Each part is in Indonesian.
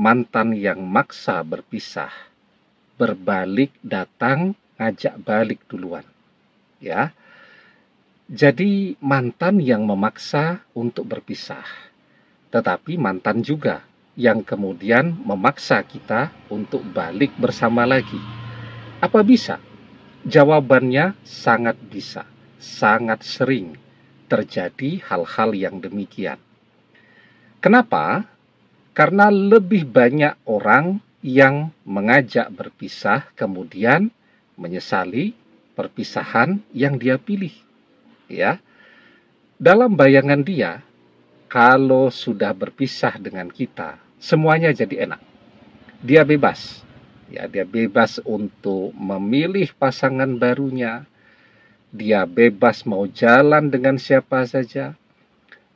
mantan yang maksa berpisah, berbalik datang ngajak balik duluan. Ya. Jadi mantan yang memaksa untuk berpisah, tetapi mantan juga yang kemudian memaksa kita untuk balik bersama lagi. Apa bisa? Jawabannya sangat bisa, sangat sering terjadi hal-hal yang demikian. Kenapa? Karena lebih banyak orang yang mengajak berpisah kemudian menyesali perpisahan yang dia pilih. Ya. Dalam bayangan dia, kalau sudah berpisah dengan kita, semuanya jadi enak. Dia bebas. Ya, dia bebas untuk memilih pasangan barunya. Dia bebas mau jalan dengan siapa saja.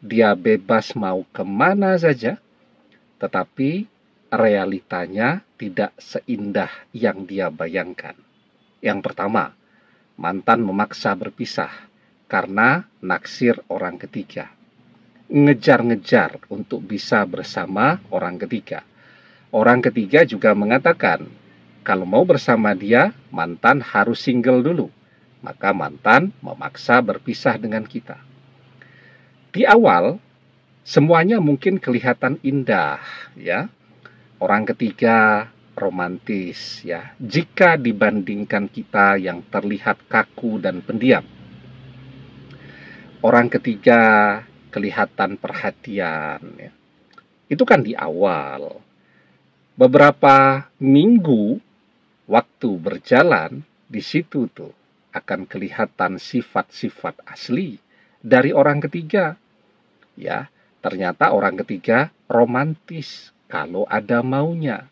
Dia bebas mau kemana saja tetapi realitanya tidak seindah yang dia bayangkan. Yang pertama, mantan memaksa berpisah karena naksir orang ketiga. Ngejar-ngejar untuk bisa bersama orang ketiga. Orang ketiga juga mengatakan, kalau mau bersama dia, mantan harus single dulu. Maka mantan memaksa berpisah dengan kita. Di awal, Semuanya mungkin kelihatan indah, ya. Orang ketiga romantis, ya. Jika dibandingkan kita yang terlihat kaku dan pendiam. Orang ketiga kelihatan perhatian, ya. Itu kan di awal. Beberapa minggu waktu berjalan, di situ tuh akan kelihatan sifat-sifat asli dari orang ketiga. Ya, Ternyata orang ketiga romantis kalau ada maunya.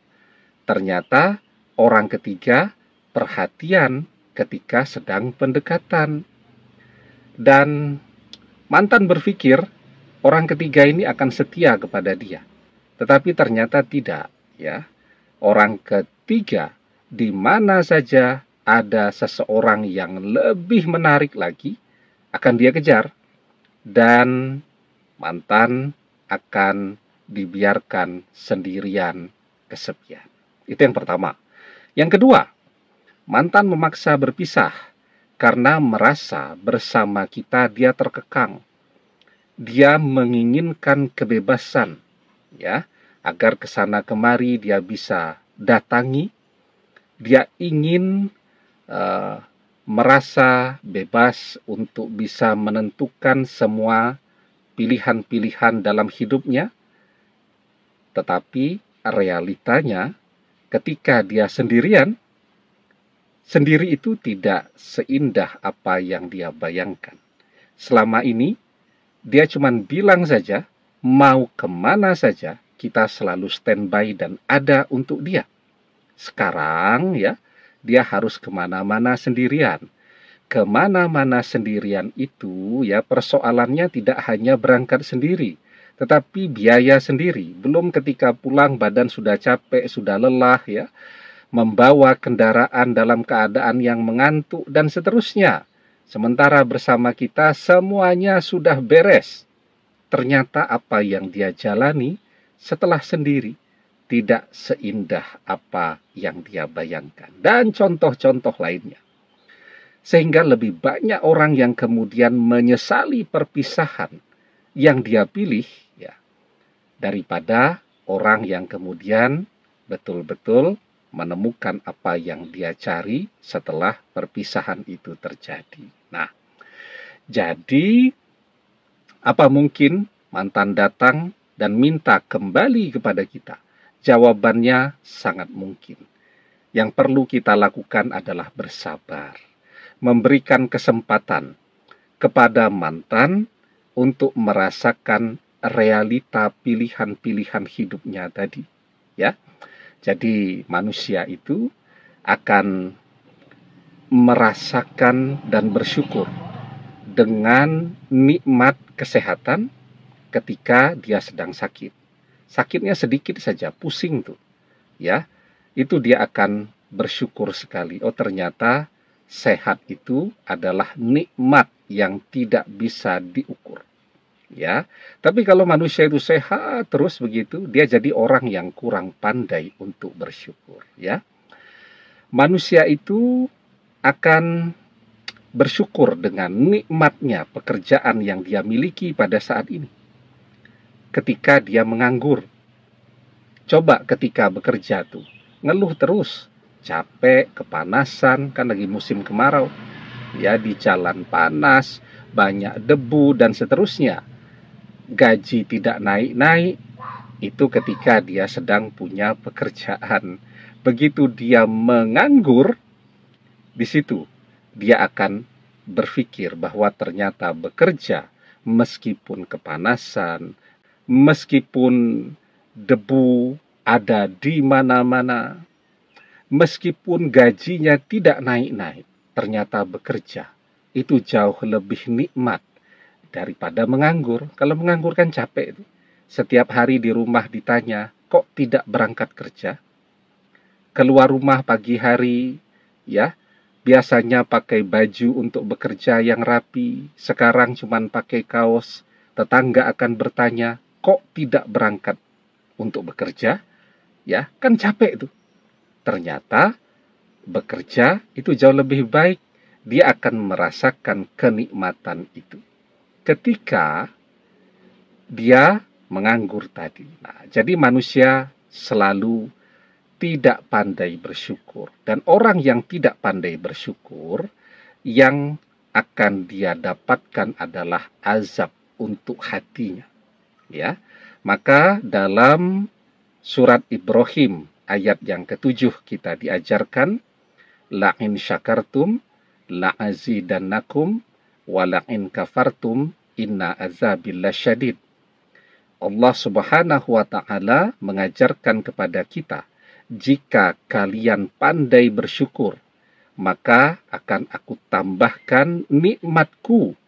Ternyata orang ketiga perhatian ketika sedang pendekatan. Dan mantan berpikir orang ketiga ini akan setia kepada dia. Tetapi ternyata tidak, ya. Orang ketiga di mana saja ada seseorang yang lebih menarik lagi akan dia kejar dan mantan akan dibiarkan sendirian kesepian. Itu yang pertama. Yang kedua, mantan memaksa berpisah karena merasa bersama kita dia terkekang. Dia menginginkan kebebasan, ya, agar kesana kemari dia bisa datangi. Dia ingin uh, merasa bebas untuk bisa menentukan semua pilihan-pilihan dalam hidupnya, tetapi realitanya ketika dia sendirian, sendiri itu tidak seindah apa yang dia bayangkan. Selama ini, dia cuma bilang saja, mau kemana saja, kita selalu standby dan ada untuk dia. Sekarang ya, dia harus kemana-mana sendirian kemana-mana sendirian itu ya persoalannya tidak hanya berangkat sendiri tetapi biaya sendiri belum ketika pulang badan sudah capek sudah lelah ya membawa kendaraan dalam keadaan yang mengantuk dan seterusnya sementara bersama kita semuanya sudah beres ternyata apa yang dia jalani setelah sendiri tidak seindah apa yang dia bayangkan dan contoh-contoh lainnya sehingga lebih banyak orang yang kemudian menyesali perpisahan yang dia pilih ya daripada orang yang kemudian betul-betul menemukan apa yang dia cari setelah perpisahan itu terjadi. Nah, jadi apa mungkin mantan datang dan minta kembali kepada kita? Jawabannya sangat mungkin. Yang perlu kita lakukan adalah bersabar memberikan kesempatan kepada mantan untuk merasakan realita pilihan-pilihan hidupnya tadi ya. Jadi manusia itu akan merasakan dan bersyukur dengan nikmat kesehatan ketika dia sedang sakit. Sakitnya sedikit saja, pusing tuh. Ya. Itu dia akan bersyukur sekali. Oh, ternyata sehat itu adalah nikmat yang tidak bisa diukur. Ya, tapi kalau manusia itu sehat terus begitu, dia jadi orang yang kurang pandai untuk bersyukur, ya. Manusia itu akan bersyukur dengan nikmatnya pekerjaan yang dia miliki pada saat ini. Ketika dia menganggur, coba ketika bekerja tuh, ngeluh terus, capek, kepanasan, kan lagi musim kemarau. Ya, di jalan panas, banyak debu dan seterusnya. Gaji tidak naik-naik itu ketika dia sedang punya pekerjaan. Begitu dia menganggur di situ dia akan berpikir bahwa ternyata bekerja meskipun kepanasan, meskipun debu ada di mana-mana, meskipun gajinya tidak naik-naik, ternyata bekerja itu jauh lebih nikmat daripada menganggur. Kalau menganggur kan capek. Setiap hari di rumah ditanya, kok tidak berangkat kerja? Keluar rumah pagi hari, ya, biasanya pakai baju untuk bekerja yang rapi, sekarang cuma pakai kaos. Tetangga akan bertanya, kok tidak berangkat untuk bekerja? Ya, kan capek tuh ternyata bekerja itu jauh lebih baik. Dia akan merasakan kenikmatan itu ketika dia menganggur tadi. Nah, jadi manusia selalu tidak pandai bersyukur dan orang yang tidak pandai bersyukur yang akan dia dapatkan adalah azab untuk hatinya. Ya. Maka dalam surat Ibrahim ayat yang ketujuh kita diajarkan la'in syakartum la'azidannakum wa in kafartum inna azabillah syadid. Allah Subhanahu wa taala mengajarkan kepada kita, jika kalian pandai bersyukur, maka akan aku tambahkan nikmatku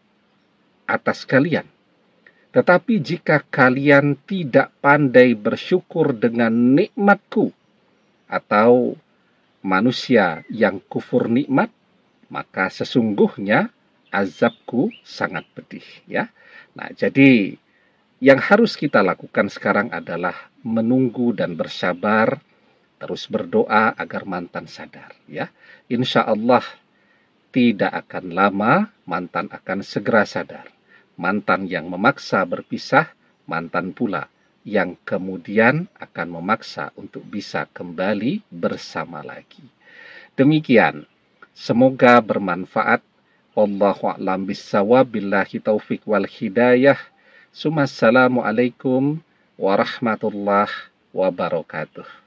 atas kalian. Tetapi jika kalian tidak pandai bersyukur dengan nikmatku, atau manusia yang kufur nikmat, maka sesungguhnya azabku sangat pedih ya. Nah, jadi yang harus kita lakukan sekarang adalah menunggu dan bersabar, terus berdoa agar mantan sadar ya. Insya Allah tidak akan lama mantan akan segera sadar. Mantan yang memaksa berpisah, mantan pula yang kemudian akan memaksa untuk bisa kembali bersama lagi. Demikian, semoga bermanfaat. Wallahu a'lam bissawab billahi taufik wal hidayah. Assalamualaikum warahmatullahi wabarakatuh.